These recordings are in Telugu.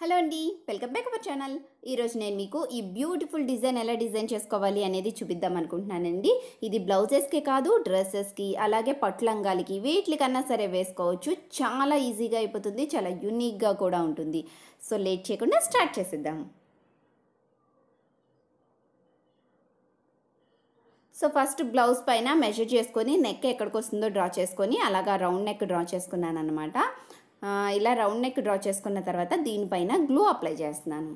హలో అండి వెల్కమ్ బ్యాక్ అవర్ ఛానల్ ఈరోజు నేను మీకు ఈ బ్యూటిఫుల్ డిజైన్ ఎలా డిజైన్ చేసుకోవాలి అనేది చూపిద్దాం అనుకుంటున్నానండి ఇది బ్లౌజెస్కే కాదు డ్రెస్సెస్కి అలాగే పట్లంగాలకి వీటికన్నా సరే వేసుకోవచ్చు చాలా ఈజీగా అయిపోతుంది చాలా యూనిక్గా కూడా ఉంటుంది సో లేట్ చేయకుండా స్టార్ట్ చేసేద్దాం సో ఫస్ట్ బ్లౌజ్ పైన మెజర్ చేసుకొని నెక్ ఎక్కడికి వస్తుందో డ్రా చేసుకొని అలాగా రౌండ్ నెక్ డ్రా చేసుకున్నాను అనమాట ఇలా రౌండ్ నెక్ డ్రా చేసుకున్న తర్వాత దీనిపైన గ్లూ అప్లై చేస్తున్నాను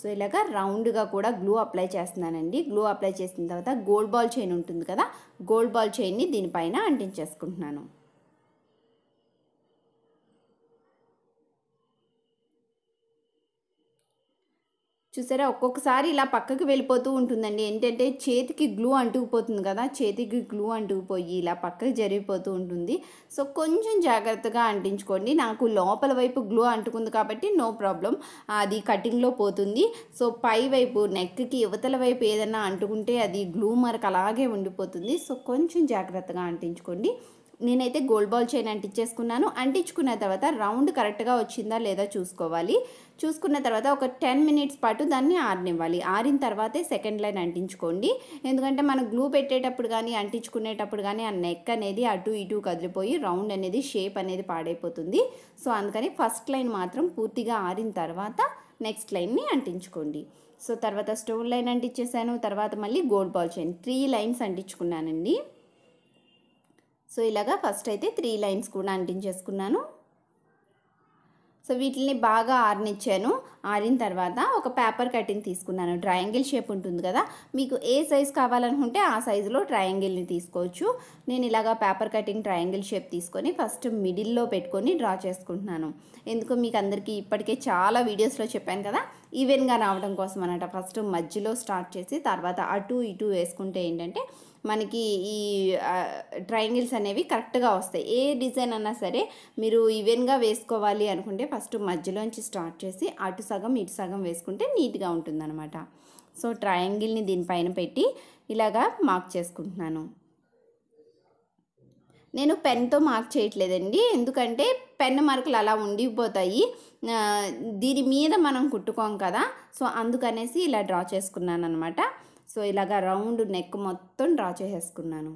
సో ఇలాగ రౌండ్గా కూడా గ్లూ అప్లై చేస్తున్నానండి గ్లూ అప్లై చేసిన తర్వాత గోల్డ్ బాల్ చైన్ ఉంటుంది కదా గోల్డ్ బాల్ చైన్ని దీనిపైన అంటించేసుకుంటున్నాను చూసారా ఒక్కొక్కసారి ఇలా పక్కకి వెళ్ళిపోతూ ఉంటుందండి ఏంటంటే చేతికి గ్లూ అంటుకుపోతుంది కదా చేతికి గ్లూ అంటుకుపోయి ఇలా పక్కకి జరిగిపోతూ ఉంటుంది సో కొంచెం జాగ్రత్తగా అంటించుకోండి నాకు లోపల వైపు గ్లూ అంటుకుంది కాబట్టి నో ప్రాబ్లం అది కటింగ్లో పోతుంది సో పై వైపు నెక్కి యువతల వైపు ఏదైనా అంటుకుంటే అది గ్లూ మరకు అలాగే ఉండిపోతుంది సో కొంచెం జాగ్రత్తగా అంటించుకోండి నేనైతే గోల్ బాల్ చైన్ అంటించేసుకున్నాను అంటించుకున్న తర్వాత రౌండ్ కరెక్ట్గా వచ్చిందా లేదా చూసుకోవాలి చూసుకున్న తర్వాత ఒక టెన్ మినిట్స్ పాటు దాన్ని ఆరినివ్వాలి ఆరిన తర్వాతే సెకండ్ లైన్ అంటించుకోండి ఎందుకంటే మనం గ్లూ పెట్టేటప్పుడు కానీ అంటించుకునేటప్పుడు కానీ ఆ నెక్ అనేది అటు ఇటు కదిలిపోయి రౌండ్ అనేది షేప్ అనేది పాడైపోతుంది సో అందుకని ఫస్ట్ లైన్ మాత్రం పూర్తిగా ఆరిన తర్వాత నెక్స్ట్ లైన్ని అంటించుకోండి సో తర్వాత స్టోన్ లైన్ అంటించేసాను తర్వాత మళ్ళీ gold ball chain three lines అంటించుకున్నానండి సో ఇలాగా ఫస్ట్ అయితే త్రీ లైన్స్ కూడా అంటించేసుకున్నాను సో వీటిని బాగా ఆరినిచ్చాను ఆరిన తర్వాత ఒక పేపర్ కటింగ్ తీసుకున్నాను ట్రయాంగిల్ షేప్ ఉంటుంది కదా మీకు ఏ సైజ్ కావాలనుకుంటే ఆ సైజులో ట్రయాంగిల్ని తీసుకోవచ్చు నేను ఇలాగా పేపర్ కటింగ్ ట్రయాంగిల్ షేప్ తీసుకొని ఫస్ట్ మిడిల్లో పెట్టుకొని డ్రా చేసుకుంటున్నాను ఎందుకు మీకు అందరికీ ఇప్పటికే చాలా వీడియోస్లో చెప్పాను కదా ఈవెన్గా రావడం కోసం అనమాట ఫస్ట్ మధ్యలో స్టార్ట్ చేసి తర్వాత అటు ఇటు వేసుకుంటే ఏంటంటే మనకి ఈ ట్రయాంగిల్స్ అనేవి కరెక్ట్గా వస్తాయి ఏ డిజైన్ అన్నా సరే మీరు ఈవెన్గా వేసుకోవాలి అనుకుంటే ఫస్ట్ మధ్యలోంచి స్టార్ట్ చేసి అటు సగం ఇటు సగం వేసుకుంటే నీట్గా ఉంటుందన్నమాట సో ట్రయాంగిల్ని దీనిపైన పెట్టి ఇలాగా మార్క్ చేసుకుంటున్నాను నేను పెన్తో మార్క్ చేయట్లేదండి ఎందుకంటే పెన్ మార్కులు అలా ఉండిపోతాయి దీని మీద మనం కుట్టుకోం కదా సో అందుకనేసి ఇలా డ్రా చేసుకున్నాను అనమాట సో ఇలాగా రౌండ్ నెక్ మొత్తం డ్రా చేసేసుకున్నాను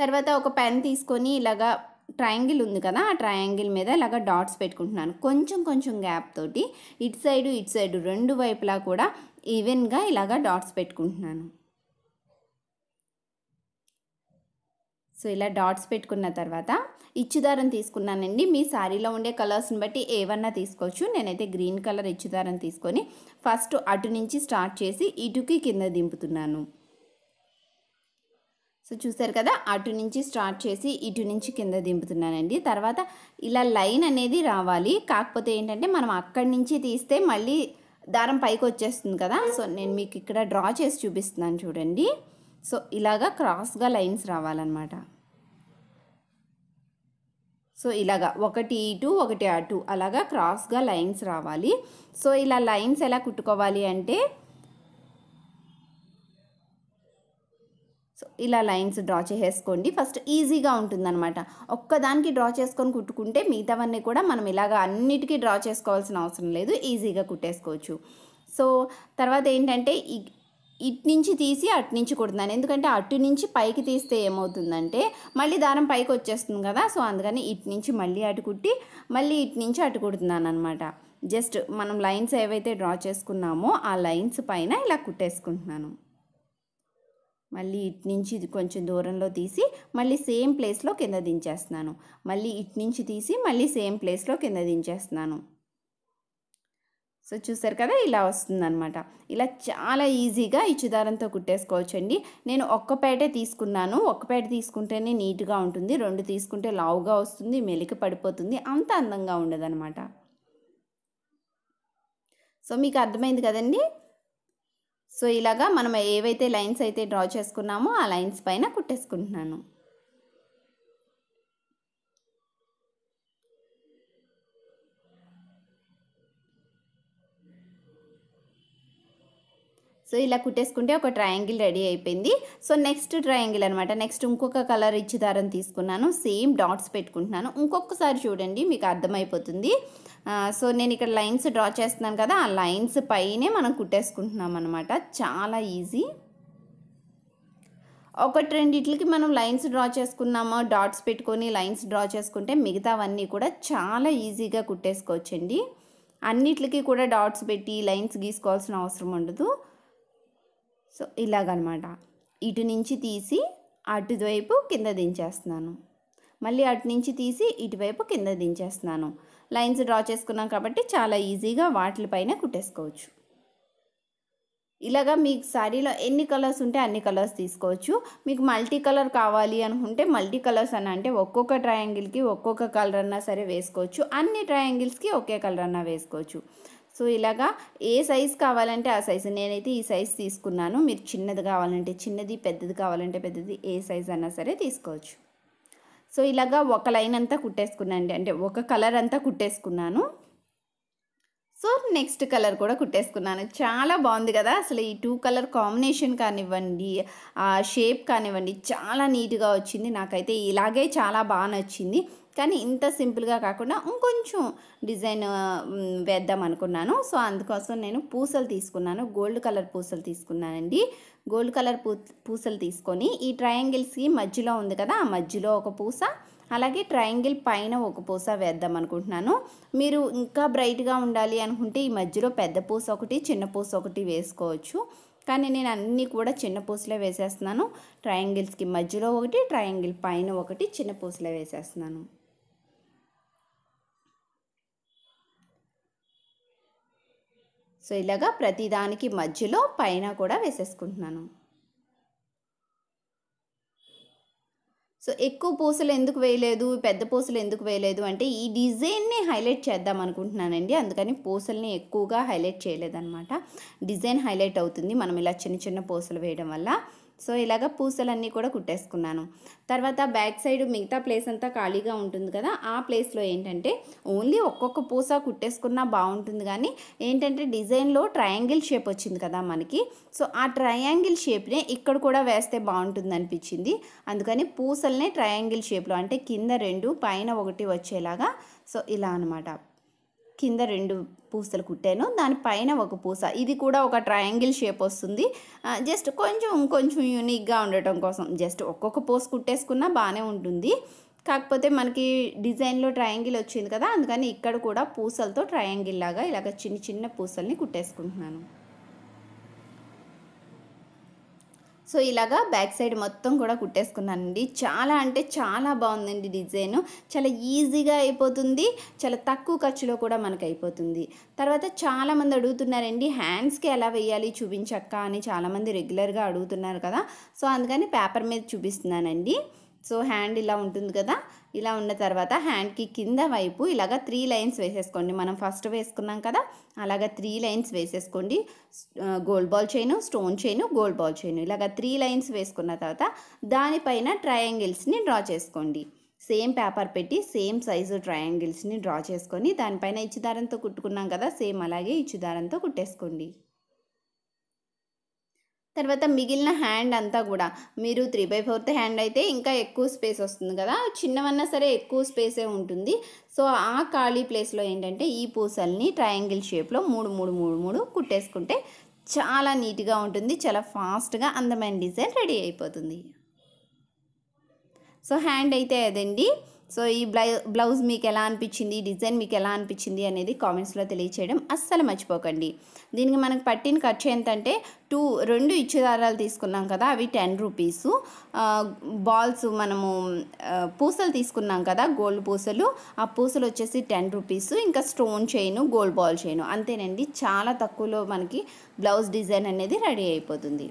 తర్వాత ఒక పెన్ తీసుకొని ఇలాగా ట్రయాంగిల్ ఉంది కదా ఆ ట్రయాంగిల్ మీద ఇలాగ డాట్స్ పెట్టుకుంటున్నాను కొంచెం కొంచెం గ్యాప్ తోటి ఇటు సైడు ఇటు సైడు రెండు వైపులా కూడా ఈవెన్గా ఇలాగ డాట్స్ పెట్టుకుంటున్నాను సో ఇలా డాట్స్ పెట్టుకున్న తర్వాత ఇచ్చుదారం తీసుకున్నానండి మీ శారీలో ఉండే కలర్స్ని బట్టి ఏవన్నా తీసుకోవచ్చు నేనైతే గ్రీన్ కలర్ ఇచ్చుదారం తీసుకొని ఫస్ట్ అటు నుంచి స్టార్ట్ చేసి ఇటుకి కింద దింపుతున్నాను సో చూసారు కదా అటు నుంచి స్టార్ట్ చేసి ఇటు నుంచి కింద దింపుతున్నానండి తర్వాత ఇలా లైన్ అనేది రావాలి కాకపోతే ఏంటంటే మనం అక్కడి నుంచి తీస్తే మళ్ళీ దారం పైకి వచ్చేస్తుంది కదా సో నేను మీకు ఇక్కడ డ్రా చేసి చూపిస్తున్నాను చూడండి సో ఇలాగా క్రాస్గా లైన్స్ రావాలన్నమాట సో ఇలాగా ఒకటి ఇటు ఒకటి అటు అలాగా క్రాస్గా లైన్స్ రావాలి సో ఇలా లైన్స్ ఎలా కుట్టుకోవాలి అంటే సో ఇలా లైన్స్ డ్రా చేసేసుకోండి ఫస్ట్ ఈజీగా ఉంటుందన్నమాట ఒక్కదానికి డ్రా చేసుకొని కుట్టుకుంటే మిగతావన్నీ కూడా మనం ఇలాగ అన్నిటికీ డ్రా చేసుకోవాల్సిన అవసరం లేదు ఈజీగా కుట్టేసుకోవచ్చు సో తర్వాత ఏంటంటే ఇటు నుంచి తీసి అటు నుంచి కుడుతున్నాను ఎందుకంటే అటు నుంచి పైకి తీస్తే ఏమవుతుందంటే మళ్ళీ దారం పైకి వచ్చేస్తుంది కదా సో అందుకని ఇటు నుంచి మళ్ళీ అటు కుట్టి మళ్ళీ ఇటు నుంచి అటు కుడుతున్నాను అనమాట జస్ట్ మనం లైన్స్ ఏవైతే డ్రా చేసుకున్నామో ఆ లైన్స్ పైన ఇలా కుట్టేసుకుంటున్నాను మళ్ళీ ఇటు నుంచి కొంచెం దూరంలో తీసి మళ్ళీ సేమ్ ప్లేస్లో కింద దించేస్తున్నాను మళ్ళీ ఇటు నుంచి తీసి మళ్ళీ సేమ్ ప్లేస్లో కింద దించేస్తున్నాను సో చూసారు కదా ఇలా వస్తుందనమాట ఇలా చాలా ఈజీగా ఈ చుదారంతో కుట్టేసుకోవచ్చండి నేను ఒక్క పేటే తీసుకున్నాను ఒక్క పేట తీసుకుంటేనే నీట్గా ఉంటుంది రెండు తీసుకుంటే లావుగా వస్తుంది మెలిక పడిపోతుంది అంత అందంగా ఉండదనమాట సో మీకు అర్థమైంది కదండి సో ఇలాగా మనం ఏవైతే లైన్స్ అయితే డ్రా చేసుకున్నామో ఆ లైన్స్ పైన కుట్టేసుకుంటున్నాను సో ఇలా కుట్టేసుకుంటే ఒక ట్రయాంగిల్ రెడీ అయిపోయింది సో నెక్స్ట్ ట్రయాంగిల్ అనమాట నెక్స్ట్ ఇంకొక కలర్ ఇచ్చి దారం తీసుకున్నాను సేమ్ డాట్స్ పెట్టుకుంటున్నాను ఇంకొకసారి చూడండి మీకు అర్థమైపోతుంది సో నేను ఇక్కడ లైన్స్ డ్రా చేస్తున్నాను కదా ఆ లైన్స్ పైనే మనం కుట్టేసుకుంటున్నాం అనమాట చాలా ఈజీ ఒకటి రెండిట్లకి మనం లైన్స్ డ్రా చేసుకున్నామో డాట్స్ పెట్టుకొని లైన్స్ డ్రా చేసుకుంటే మిగతావన్నీ కూడా చాలా ఈజీగా కుట్టేసుకోవచ్చండి అన్నిట్లకి కూడా డాట్స్ పెట్టి లైన్స్ గీసుకోవాల్సిన అవసరం ఉండదు సో ఇలాగనమాట ఇటు నుంచి తీసి అటువైపు కింద దించేస్తున్నాను మళ్ళీ అటు నుంచి తీసి ఇటువైపు కింద దించేస్తున్నాను లైన్స్ డ్రా చేసుకున్నాం కాబట్టి చాలా ఈజీగా వాటిపైన కుట్టేసుకోవచ్చు ఇలాగా మీకు శారీలో ఎన్ని కలర్స్ ఉంటే అన్ని కలర్స్ తీసుకోవచ్చు మీకు మల్టీ కలర్ కావాలి అనుకుంటే మల్టీ కలర్స్ అని అంటే ఒక్కొక్క ట్రయాంగిల్కి ఒక్కొక్క కలర్ అన్నా సరే వేసుకోవచ్చు అన్ని ట్రయాంగిల్స్కి ఒకే కలర్ అన్నా వేసుకోవచ్చు సో ఇలాగా ఏ సైజ్ కావాలంటే ఆ సైజు నేనైతే ఈ సైజ్ తీసుకున్నాను మీరు చిన్నది కావాలంటే చిన్నది పెద్దది కావాలంటే పెద్దది ఏ సైజ్ అన్నా సరే తీసుకోవచ్చు సో ఇలాగా ఒక లైన్ అంతా కుట్టేసుకున్నాను అంటే ఒక కలర్ అంతా కుట్టేసుకున్నాను సో నెక్స్ట్ కలర్ కూడా కుట్టేసుకున్నాను చాలా బాగుంది కదా అసలు ఈ టూ కలర్ కాంబినేషన్ కానివ్వండి ఆ షేప్ కానివ్వండి చాలా నీట్గా వచ్చింది నాకైతే ఇలాగే చాలా బాగా నచ్చింది కానీ ఇంత సింపుల్గా కాకుండా ఇంకొంచెం డిజైన్ వేద్దాం అనుకున్నాను సో అందుకోసం నేను పూసలు తీసుకున్నాను గోల్డ్ కలర్ పూసలు తీసుకున్నానండి గోల్డ్ కలర్ పూ పూసలు తీసుకొని ఈ ట్రయాంగిల్స్కి మధ్యలో ఉంది కదా ఆ మధ్యలో ఒక పూస అలాగే ట్రయాంగిల్ పైన ఒక పూస వేద్దాం అనుకుంటున్నాను మీరు ఇంకా బ్రైట్గా ఉండాలి అనుకుంటే ఈ మధ్యలో పెద్ద పూస ఒకటి చిన్న పూస ఒకటి వేసుకోవచ్చు కానీ నేను అన్నీ కూడా చిన్న పూసలే వేసేస్తున్నాను ట్రయాంగిల్స్కి మధ్యలో ఒకటి ట్రయాంగిల్ పైన ఒకటి చిన్న పూసలే వేసేస్తున్నాను సో ఇలాగా ప్రతిదానికి మధ్యలో పైన కూడా వేసేసుకుంటున్నాను సో ఎక్కువ పూసలు ఎందుకు వేయలేదు పెద్ద పూసలు ఎందుకు వేయలేదు అంటే ఈ డిజైన్ని హైలైట్ చేద్దాం అనుకుంటున్నానండి అందుకని పూసల్ని ఎక్కువగా హైలైట్ చేయలేదన్నమాట డిజైన్ హైలైట్ అవుతుంది మనం ఇలా చిన్న చిన్న పూసలు వేయడం వల్ల సో ఇలాగ పూసలన్నీ కూడా కుట్టేసుకున్నాను తర్వాత బ్యాక్ సైడ్ మిగతా ప్లేస్ అంతా ఖాళీగా ఉంటుంది కదా ఆ ప్లేస్లో ఏంటంటే ఓన్లీ ఒక్కొక్క పూస కుట్టేసుకున్నా బాగుంటుంది కానీ ఏంటంటే డిజైన్లో ట్రయాంగిల్ షేప్ వచ్చింది కదా మనకి సో ఆ ట్రయాంగిల్ షేప్నే ఇక్కడ కూడా వేస్తే బాగుంటుంది అనిపించింది అందుకని పూసల్ని ట్రయాంగిల్ షేప్లో అంటే కింద రెండు పైన ఒకటి వచ్చేలాగా సో ఇలా అనమాట కింద రెండు పూసలు కుట్టాను దానిపైన ఒక పూస ఇది కూడా ఒక ట్రయాంగిల్ షేప్ వస్తుంది జస్ట్ కొంచెం కొంచెం యూనిక్గా ఉండటం కోసం జస్ట్ ఒక్కొక్క పూస కుట్టేసుకున్నా బాగానే ఉంటుంది కాకపోతే మనకి డిజైన్లో ట్రయాంగిల్ వచ్చింది కదా అందుకని ఇక్కడ కూడా పూసలతో ట్రయాంగిల్ లాగా ఇలాగ చిన్న చిన్న పూసల్ని కుట్టేసుకుంటున్నాను సో ఇలాగా బ్యాక్ సైడ్ మొత్తం కూడా కుట్టేసుకున్నానండి చాలా అంటే చాలా బాగుందండి డిజైన్ చాలా ఈజీగా అయిపోతుంది చాలా తక్కువ ఖర్చులో కూడా మనకు అయిపోతుంది తర్వాత చాలామంది అడుగుతున్నారండి హ్యాండ్స్కి ఎలా వేయాలి చూపించక్క అని చాలామంది రెగ్యులర్గా అడుగుతున్నారు కదా సో అందుకని పేపర్ మీద చూపిస్తున్నానండి సో హ్యాండ్ ఇలా ఉంటుంది కదా ఇలా ఉన్న తర్వాత హ్యాండ్కి కింద వైపు ఇలాగ త్రీ లైన్స్ వేసేసుకోండి మనం ఫస్ట్ వేసుకున్నాం కదా అలాగ త్రీ లైన్స్ వేసేసుకోండి gold ball chain stone chain gold ball chain ఇలాగ త్రీ లైన్స్ వేసుకున్న తర్వాత దానిపైన ట్రయాంగిల్స్ని డ్రా చేసుకోండి సేమ్ పేపర్ పెట్టి సేమ్ సైజు ట్రయాంగిల్స్ని డ్రా చేసుకొని దానిపైన ఇచ్చుదారంతో కుట్టుకున్నాం కదా సేమ్ అలాగే ఇచ్చుదారంతో కుట్టేసుకోండి తర్వాత మిగిలిన హ్యాండ్ అంతా కూడా మీరు త్రీ బై ఫోర్త్ హ్యాండ్ అయితే ఇంకా ఎక్కువ స్పేస్ వస్తుంది కదా చిన్నవన్నా సరే ఎక్కువ స్పేసే ఉంటుంది సో ఆ ఖాళీ ప్లేస్లో ఏంటంటే ఈ పూసల్ని ట్రయాంగిల్ షేప్లో మూడు మూడు మూడు మూడు కుట్టేసుకుంటే చాలా నీట్గా ఉంటుంది చాలా ఫాస్ట్గా అందమైన డిజైన్ రెడీ అయిపోతుంది సో హ్యాండ్ అయితే అదండి సో ఈ బ్లౌజ్ మీకు ఎలా అనిపించింది డిజైన్ మీకు ఎలా అనిపించింది అనేది కామెంట్స్లో తెలియచేయడం అస్సలు మర్చిపోకండి దీనికి మనకు పట్టిన ఖర్చు ఎంతంటే టూ రెండు ఇచ్చేదారాలు తీసుకున్నాం కదా అవి టెన్ రూపీస్ బాల్స్ మనము పూసలు తీసుకున్నాం కదా గోల్డ్ పూసలు ఆ పూసలు వచ్చేసి టెన్ రూపీస్ ఇంకా stone chain gold ball chain అంతేనండి చాలా తక్కువలో మనకి బ్లౌజ్ డిజైన్ అనేది రెడీ అయిపోతుంది